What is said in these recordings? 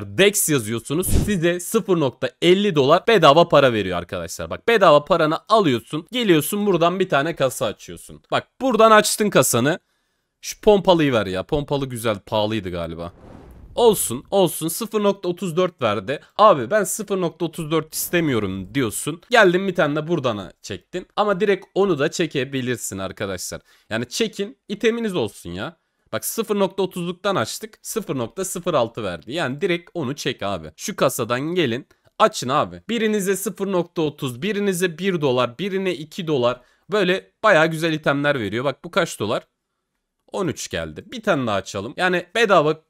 arkadaşlar DEX yazıyorsunuz. Size 0.50 dolar bedava para veriyor arkadaşlar. Bak bedava paranı alıyorsun. Geliyorsun buradan bir tane kasa açıyorsun. Bak buradan açtın kasanı. Şu pompalıyı ver ya. Pompalı güzel pahalıydı galiba. Olsun olsun 0.34 verdi. Abi ben 0.34 istemiyorum diyorsun. Geldin bir tane de buradan çektin. Ama direkt onu da çekebilirsin arkadaşlar. Yani çekin iteminiz olsun ya. Bak 0.30'luktan açtık 0.06 verdi. Yani direkt onu çek abi. Şu kasadan gelin açın abi. Birinize 0.30, birinize 1 dolar, birine 2 dolar. Böyle baya güzel itemler veriyor. Bak bu kaç dolar? 13 geldi. Bir tane daha açalım. Yani bedava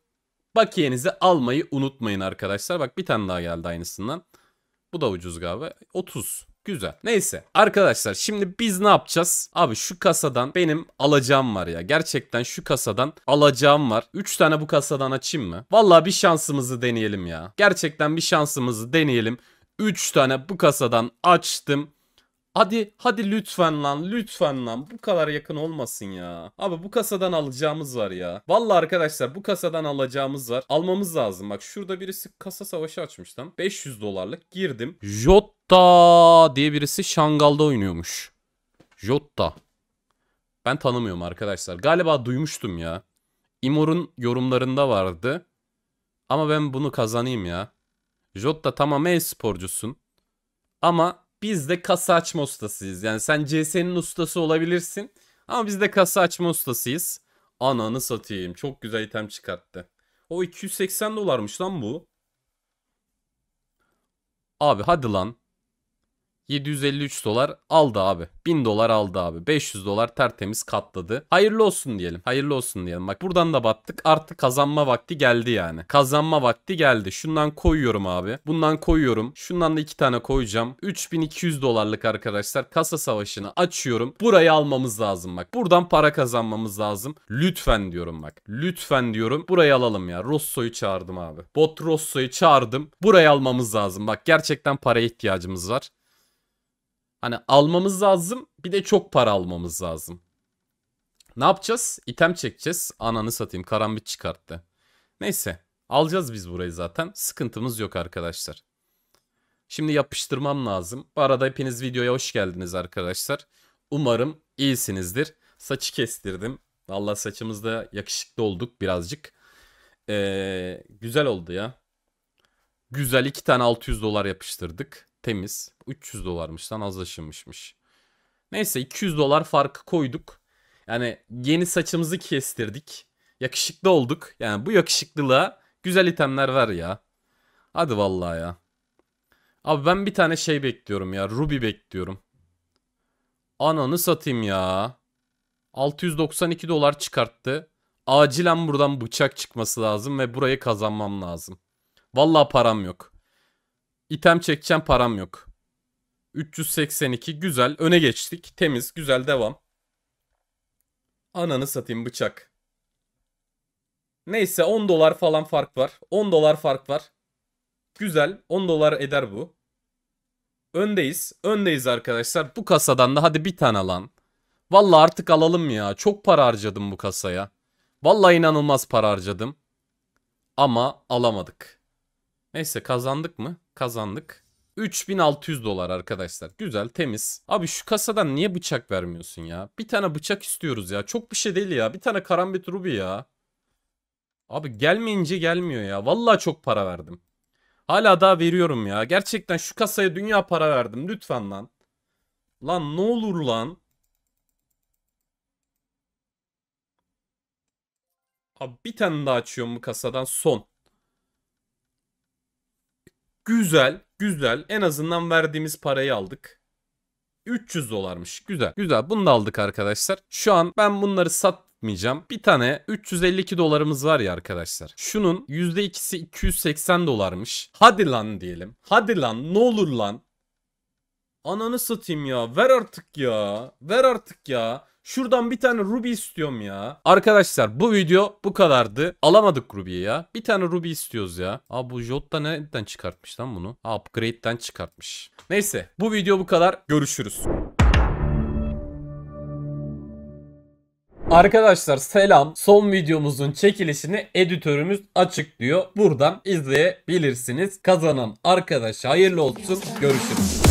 bakiyenizi almayı unutmayın arkadaşlar. Bak bir tane daha geldi aynısından. Bu da ucuz galiba. 30. Güzel. Neyse arkadaşlar şimdi biz ne yapacağız? Abi şu kasadan benim alacağım var ya. Gerçekten şu kasadan alacağım var. 3 tane bu kasadan açayım mı? Valla bir şansımızı deneyelim ya. Gerçekten bir şansımızı deneyelim. 3 tane bu kasadan açtım. Hadi hadi lütfen lan lütfen lan bu kadar yakın olmasın ya. Abi bu kasadan alacağımız var ya. Valla arkadaşlar bu kasadan alacağımız var. Almamız lazım. Bak şurada birisi kasa savaşı açmış lan. 500 dolarlık girdim. Jot Jota diye birisi Şangal'da oynuyormuş. Jotta. Ben tanımıyorum arkadaşlar. Galiba duymuştum ya. Imor'un yorumlarında vardı. Ama ben bunu kazanayım ya. Jotta tamam e-sporcusun. Ama biz de kasa açma ustasıyız. Yani sen CS'nin ustası olabilirsin. Ama biz de kasa açma ustasıyız. Ananı satayım. Çok güzel item çıkarttı. O 280 dolarmış lan bu. Abi hadi lan. 753 dolar aldı abi. 1000 dolar aldı abi. 500 dolar tertemiz katladı. Hayırlı olsun diyelim. Hayırlı olsun diyelim. Bak buradan da battık. Artık kazanma vakti geldi yani. Kazanma vakti geldi. Şundan koyuyorum abi. Bundan koyuyorum. Şundan da iki tane koyacağım. 3200 dolarlık arkadaşlar kasa savaşını açıyorum. Burayı almamız lazım bak. Buradan para kazanmamız lazım. Lütfen diyorum bak. Lütfen diyorum. Burayı alalım ya. Rosso'yu çağırdım abi. Bot Rosso'yu çağırdım. Burayı almamız lazım. Bak gerçekten paraya ihtiyacımız var. Hani almamız lazım bir de çok para almamız lazım. Ne yapacağız? İtem çekeceğiz. Ananı satayım karambit çıkarttı. Neyse alacağız biz burayı zaten. Sıkıntımız yok arkadaşlar. Şimdi yapıştırmam lazım. Bu arada hepiniz videoya hoş geldiniz arkadaşlar. Umarım iyisinizdir. Saçı kestirdim. Valla saçımızda yakışıklı olduk birazcık. Ee, güzel oldu ya. Güzel iki tane 600 dolar yapıştırdık temiz. 300 dolarmıştan lan azlaşılmışmış. Neyse 200 dolar farkı koyduk. Yani yeni saçımızı kestirdik. Yakışıklı olduk. Yani bu yakışıklılığa güzel itemler var ya. Hadi vallahi ya. Abi ben bir tane şey bekliyorum ya. Ruby bekliyorum. Ananı satayım ya. 692 dolar çıkarttı. Acilen buradan bıçak çıkması lazım ve burayı kazanmam lazım. Vallahi param yok. İtem çekeceğim param yok. 382 güzel. Öne geçtik. Temiz. Güzel devam. Ananı satayım bıçak. Neyse 10 dolar falan fark var. 10 dolar fark var. Güzel. 10 dolar eder bu. Öndeyiz. Öndeyiz arkadaşlar. Bu kasadan da hadi bir tane alan. Valla artık alalım ya. Çok para harcadım bu kasaya. Valla inanılmaz para harcadım. Ama alamadık. Neyse kazandık mı? Kazandık. 3600 dolar arkadaşlar. Güzel, temiz. Abi şu kasadan niye bıçak vermiyorsun ya? Bir tane bıçak istiyoruz ya. Çok bir şey değil ya. Bir tane karambit rubi ya. Abi gelmeyince gelmiyor ya. Vallahi çok para verdim. Hala daha veriyorum ya. Gerçekten şu kasaya dünya para verdim. Lütfen lan. Lan ne olur lan. Abi bir tane daha açıyorum bu kasadan son. Güzel, güzel. En azından verdiğimiz parayı aldık. 300 dolarmış. Güzel. Güzel. Bunu da aldık arkadaşlar. Şu an ben bunları sat Bir tane 352 dolarımız var ya arkadaşlar. Şunun %2'si 280 dolarmış. Hadi lan diyelim. Hadi lan ne olur lan. Ananı satayım ya. Ver artık ya. Ver artık ya. Şuradan bir tane Ruby istiyorum ya. Arkadaşlar bu video bu kadardı. Alamadık Ruby'yi ya. Bir tane Ruby istiyoruz ya. Aa bu Jot'ta nereden çıkartmış lan bunu? upgrade'den çıkartmış. Neyse bu video bu kadar. Görüşürüz. Arkadaşlar selam. Son videomuzun çekilişini editörümüz açıklıyor. Buradan izleyebilirsiniz. Kazanan arkadaş hayırlı olsun. Görüşürüz.